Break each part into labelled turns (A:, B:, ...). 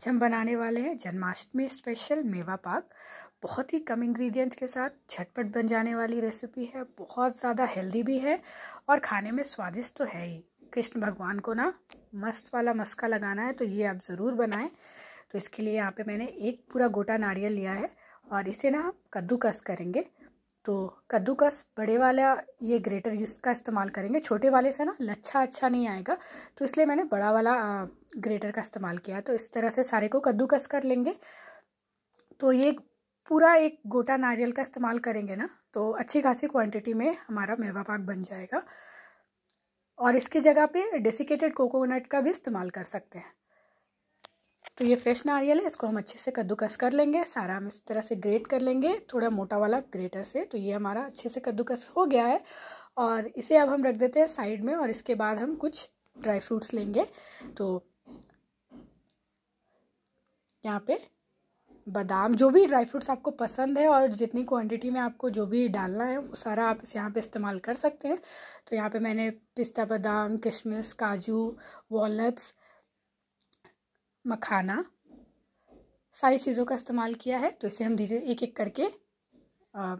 A: आज हम बनाने वाले हैं जन्माष्टमी स्पेशल मेवा पाक बहुत ही कम इंग्रेडिएंट्स के साथ झटपट बन जाने वाली रेसिपी है बहुत ज़्यादा हेल्दी भी है और खाने में स्वादिष्ट तो है ही कृष्ण भगवान को ना मस्त वाला मस्का लगाना है तो ये आप ज़रूर बनाएं तो इसके लिए यहाँ पे मैंने एक पूरा गोटा नारियल लिया है और इसे ना कद्दूकस करेंगे तो कद्दूकस बड़े वाला ये ग्रेटर यूज़ का इस्तेमाल करेंगे छोटे वाले से ना लच्छा अच्छा नहीं आएगा तो इसलिए मैंने बड़ा वाला ग्रेटर का इस्तेमाल किया तो इस तरह से सारे को कद्दूकस कर लेंगे तो ये पूरा एक गोटा नारियल का इस्तेमाल करेंगे ना तो अच्छी खासी क्वांटिटी में हमारा मेवा पाक बन जाएगा और इसकी जगह पे डेसिकेटेड कोकोनट का भी इस्तेमाल कर सकते हैं तो ये फ्रेश नारियल है इसको हम अच्छे से कद्दूकस कर लेंगे सारा हम इस तरह से ग्रेट कर लेंगे थोड़ा मोटा वाला ग्रेटर से तो ये हमारा अच्छे से कद्दूकस हो गया है और इसे अब हम रख देते हैं साइड में और इसके बाद हम कुछ ड्राई फ्रूट्स लेंगे तो यहाँ पे बादाम जो भी ड्राई फ्रूट्स आपको पसंद है और जितनी क्वांटिटी में आपको जो भी डालना है वो सारा आप इस यहाँ पे इस्तेमाल कर सकते हैं तो यहाँ पे मैंने पिस्ता बादाम किशमिश काजू वॉलट्स मखाना सारी चीज़ों का इस्तेमाल किया है तो इसे हम धीरे एक एक करके आ,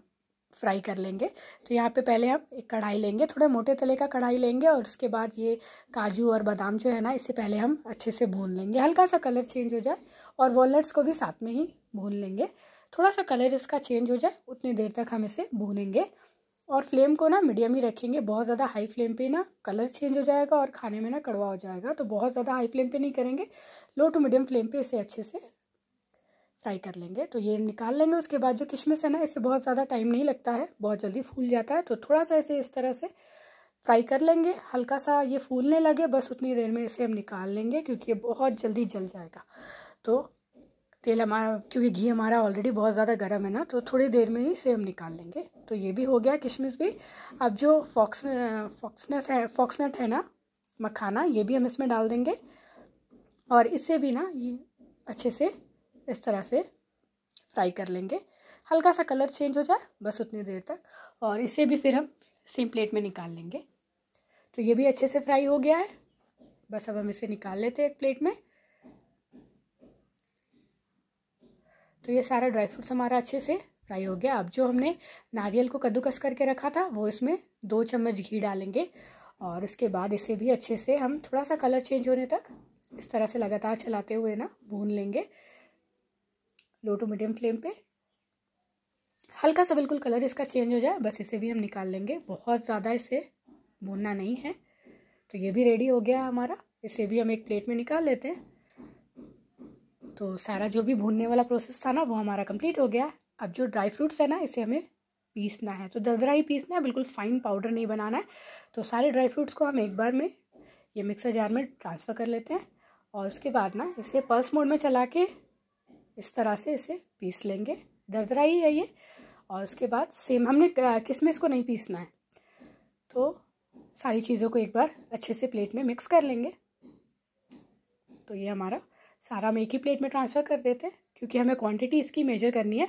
A: फ्राई कर लेंगे तो यहाँ पे पहले हम एक कढ़ाई लेंगे थोड़े मोटे तले का कढ़ाई लेंगे और उसके बाद ये काजू और बादाम जो है ना इसे पहले हम अच्छे से भून लेंगे हल्का सा कलर चेंज हो जाए और वॉलट्स को भी साथ में ही भून लेंगे थोड़ा सा कलर इसका चेंज हो जाए उतनी देर तक हम इसे भूनेंगे और फ्लेम को ना मीडियम ही रखेंगे बहुत ज़्यादा हाई फ्लेम पे ना कलर चेंज हो जाएगा और खाने में ना कड़वा हो जाएगा तो बहुत ज़्यादा हाई फ्लेम पे नहीं करेंगे लो टू मीडियम फ्लेम पे इसे अच्छे से फ्राई कर लेंगे तो ये निकाल लेंगे उसके बाद जो किशमिश है ना इसे बहुत ज़्यादा टाइम नहीं लगता है बहुत जल्दी फूल जाता है तो थोड़ा सा इसे इस तरह से फ्राई कर लेंगे हल्का सा ये फूलने लगे बस उतनी देर में इसे हम निकाल लेंगे क्योंकि ये बहुत जल्दी जल जाएगा तो तेल हमारा क्योंकि घी हमारा ऑलरेडी बहुत ज़्यादा गर्म है ना तो थोड़ी देर में ही इसे हम निकाल लेंगे तो ये भी हो गया किशमिश भी अब जो फॉक्स फॉक्सनेस है फॉक्सनेट है ना मखाना ये भी हम इसमें डाल देंगे और इसे भी ना ये अच्छे से इस तरह से फ्राई कर लेंगे हल्का सा कलर चेंज हो जाए बस उतनी देर तक और इसे भी फिर हम सेम प्लेट में निकाल लेंगे तो ये भी अच्छे से फ्राई हो गया है बस अब हम इसे निकाल लेते हैं एक प्लेट में तो ये सारा ड्राई फ्रूट्स हमारा अच्छे से फ्राई हो गया अब जो हमने नारियल को कद्दूकस करके रखा था वो इसमें दो चम्मच घी डालेंगे और उसके बाद इसे भी अच्छे से हम थोड़ा सा कलर चेंज होने तक इस तरह से लगातार चलाते हुए ना भून लेंगे लो टू मीडियम फ्लेम पे हल्का सा बिल्कुल कलर इसका चेंज हो जाए बस इसे भी हम निकाल लेंगे बहुत ज़्यादा इसे भूनना नहीं है तो ये भी रेडी हो गया हमारा इसे भी हम एक प्लेट में निकाल लेते हैं तो सारा जो भी भूनने वाला प्रोसेस था ना वो हमारा कंप्लीट हो गया अब जो ड्राई फ्रूट्स है ना इसे हमें पीसना है तो दरदरा ही पीसना है बिल्कुल फाइन पाउडर नहीं बनाना है तो सारे ड्राई फ्रूट्स को हम एक बार में ये मिक्सर जार में ट्रांसफ़र कर लेते हैं और उसके बाद ना इसे पल्स मोड में चला के इस तरह से इसे पीस लेंगे दरदरा ही है ये और उसके बाद सेम हमने किसमें को नहीं पीसना है तो सारी चीज़ों को एक बार अच्छे से प्लेट में मिक्स कर लेंगे तो ये हमारा सारा हम एक ही प्लेट में ट्रांसफ़र कर देते हैं क्योंकि हमें क्वांटिटी इसकी मेजर करनी है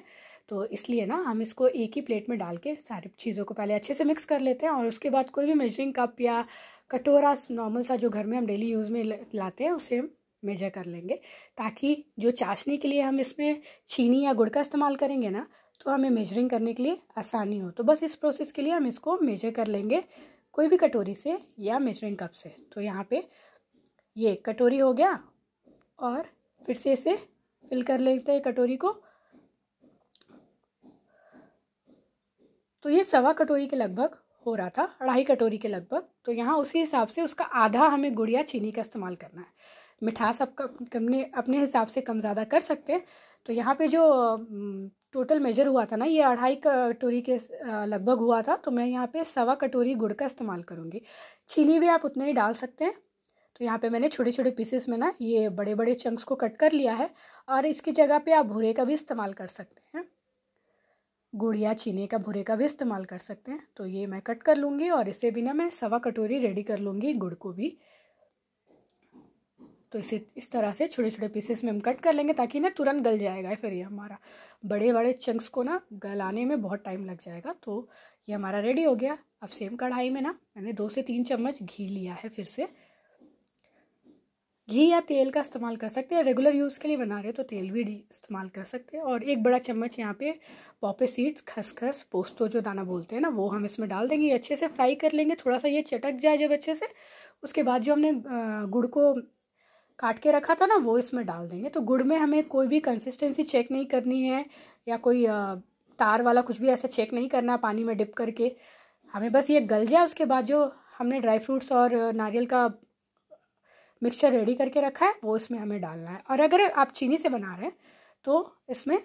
A: तो इसलिए ना हम इसको एक ही प्लेट में डाल के सारी चीज़ों को पहले अच्छे से मिक्स कर लेते हैं और उसके बाद कोई भी मेजरिंग कप या कटोरा नॉर्मल सा जो घर में हम डेली यूज़ में लाते हैं उसे हम मेजर कर लेंगे ताकि जो चाशनी के लिए हम इसमें चीनी या गुड़ का इस्तेमाल करेंगे ना तो हमें मेजरिंग करने के लिए आसानी हो तो बस इस प्रोसेस के लिए हम इसको मेजर कर लेंगे कोई भी कटोरी से या मेजरिंग कप से तो यहाँ पे ये कटोरी हो गया और फिर से इसे फिल कर लेते हैं कटोरी को तो ये सवा कटोरी के लगभग हो रहा था अढ़ाई कटोरी के लगभग तो यहाँ उसी हिसाब से उसका आधा हमें गुड़ या चीनी का इस्तेमाल करना है मिठास आप अपने अपने हिसाब से कम ज़्यादा कर सकते हैं तो यहाँ पे जो टोटल मेजर हुआ था ना ये अढ़ाई कटोरी के लगभग हुआ था तो मैं यहाँ पे सवा कटोरी गुड़ का इस्तेमाल करूँगी चीनी भी आप उतना ही डाल सकते हैं तो यहाँ पे मैंने छोटे छोटे पीसेस में ना ये बड़े बड़े चंक्स को कट कर लिया है और इसकी जगह पे आप भूरे का भी इस्तेमाल कर सकते हैं गुड़ या चीनी का भूरे का भी इस्तेमाल कर सकते हैं तो ये मैं कट कर लूँगी और इसे भी ना मैं सवा कटोरी रेडी कर लूँगी गुड़ को भी तो इसे इस तरह से छोटे छोटे पीसेस में हम कट कर लेंगे ताकि ना तुरंत गल जाएगा फिर ये हमारा बड़े बड़े चंक्स को ना गलाने में बहुत टाइम लग जाएगा तो ये हमारा रेडी हो गया अब सेम कढ़ाई में ना मैंने दो से तीन चम्मच घी लिया है फिर से घी या तेल का इस्तेमाल कर सकते हैं रेगुलर यूज़ के लिए बना रहे हो तो तेल भी इस्तेमाल कर सकते हैं और एक बड़ा चम्मच यहाँ पे पॉपे सीड्स खसखस पोस्तो जो दाना बोलते हैं ना वो हम इसमें डाल देंगे अच्छे से फ्राई कर लेंगे थोड़ा सा ये चटक जाए जब अच्छे से उसके बाद जो हमने गुड़ को काट के रखा था ना वो इसमें डाल देंगे तो गुड़ में हमें कोई भी कंसिस्टेंसी चेक नहीं करनी है या कोई तार वाला कुछ भी ऐसा चेक नहीं करना पानी में डिप करके हमें बस ये गल जाए उसके बाद जो हमने ड्राई फ्रूट्स और नारियल का मिक्सचर रेडी करके रखा है वो इसमें हमें डालना है और अगर आप चीनी से बना रहे हैं तो इसमें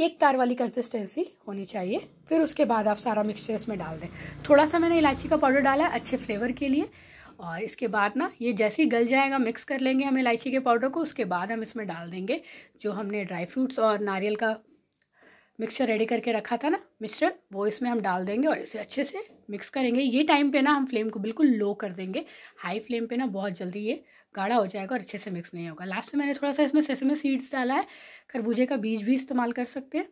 A: एक तार वाली कंसिस्टेंसी होनी चाहिए फिर उसके बाद आप सारा मिक्सचर इसमें डाल दें थोड़ा सा मैंने इलायची का पाउडर डाला है अच्छे फ्लेवर के लिए और इसके बाद ना ये जैसे ही गल जाएगा मिक्स कर लेंगे हम इलायची के पाउडर को उसके बाद हम इसमें डाल देंगे जो हमने ड्राई फ्रूट्स और नारियल का मिक्सचर रेडी करके रखा था ना मिश्रण वो इसमें हम डाल देंगे और इसे अच्छे से मिक्स करेंगे ये टाइम पे ना हम फ्लेम को बिल्कुल लो कर देंगे हाई फ्लेम पे ना बहुत जल्दी ये गाढ़ा हो जाएगा और अच्छे से मिक्स नहीं होगा लास्ट में मैंने थोड़ा सा इसमें सेसमे सीड्स डाला है खरबूजे का बीज भी इस्तेमाल कर सकते हैं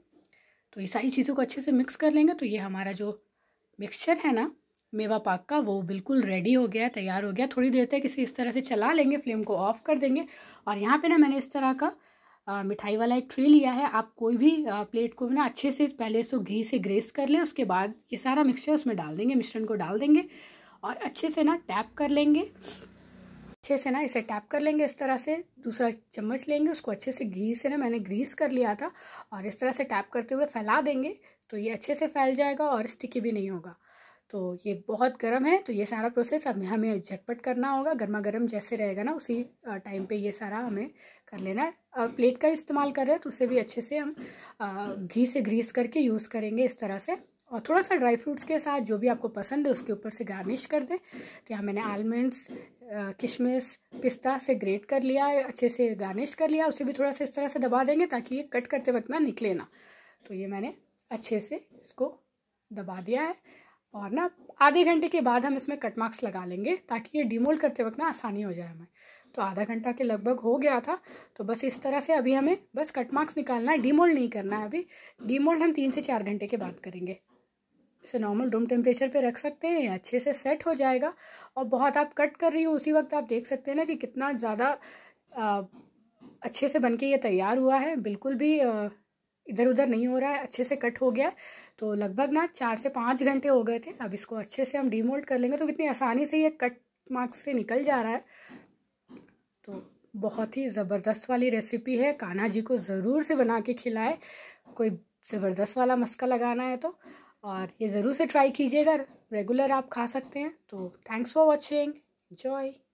A: तो ये सारी चीज़ों को अच्छे से मिक्स कर लेंगे तो ये हमारा जो मिक्सचर है ना मेवा पाक का वो बिल्कुल रेडी हो गया तैयार हो गया थोड़ी देर तक इसे इस तरह से चला लेंगे फ्लेम को ऑफ कर देंगे और यहाँ पर ना मैंने इस तरह का मिठाई वाला एक ट्रे लिया है आप कोई भी प्लेट को ना अच्छे से पहले इसको घी से ग्रेस कर लें उसके बाद ये सारा मिक्सचर उसमें डाल देंगे मिश्रण को डाल देंगे और अच्छे से ना टैप कर लेंगे अच्छे से ना इसे टैप कर लेंगे इस तरह से दूसरा चम्मच लेंगे उसको अच्छे से घी से ना मैंने ग्रीस कर लिया था और इस तरह से टैप करते हुए फैला देंगे तो ये अच्छे से फैल जाएगा और स्टिकी भी नहीं होगा तो ये बहुत गर्म है तो ये सारा प्रोसेस अब हमें झटपट करना होगा गर्मा गर्म जैसे रहेगा ना उसी टाइम पे ये सारा हमें कर लेना है अब प्लेट का इस्तेमाल कर रहे हैं तो उसे भी अच्छे से हम घी से ग्रीस करके यूज़ करेंगे इस तरह से और थोड़ा सा ड्राई फ्रूट्स के साथ जो भी आपको पसंद है उसके ऊपर से गार्निश कर दें तो यहाँ मैंने आलमंड्स किशमिश पिस्ता से ग्रेट कर लिया है अच्छे से गार्निश कर लिया उसे भी थोड़ा सा इस तरह से दबा देंगे ताकि ये कट करते वक्त ना निकले ना तो ये मैंने अच्छे से इसको दबा दिया है और ना आधे घंटे के बाद हम इसमें कट मार्क्स लगा लेंगे ताकि ये डिमोल्ड करते वक्त ना आसानी हो जाए हमें तो आधा घंटा के लगभग हो गया था तो बस इस तरह से अभी हमें बस कट मार्क्स निकालना है डीमोल्ड नहीं करना है अभी डीमोल्ड हम तीन से चार घंटे के बाद करेंगे इसे नॉर्मल रूम टेम्परेचर पे रख सकते हैं अच्छे से सेट हो जाएगा और बहुत आप कट कर रही हो उसी वक्त आप देख सकते हैं ना कि कितना ज़्यादा अच्छे से बन के ये तैयार हुआ है बिल्कुल भी आ, इधर उधर नहीं हो रहा है अच्छे से कट हो गया तो लगभग ना चार से पाँच घंटे हो गए थे अब इसको अच्छे से हम डीमोल्ड कर लेंगे तो कितनी आसानी से ये कट मार्क्स से निकल जा रहा है तो बहुत ही ज़बरदस्त वाली रेसिपी है कान्हा जी को ज़रूर से बना के खिलाए कोई ज़बरदस्त वाला मस्का लगाना है तो और ये ज़रूर से ट्राई कीजिएगा रेगुलर आप खा सकते हैं तो थैंक्स फॉर वॉचिंग जॉय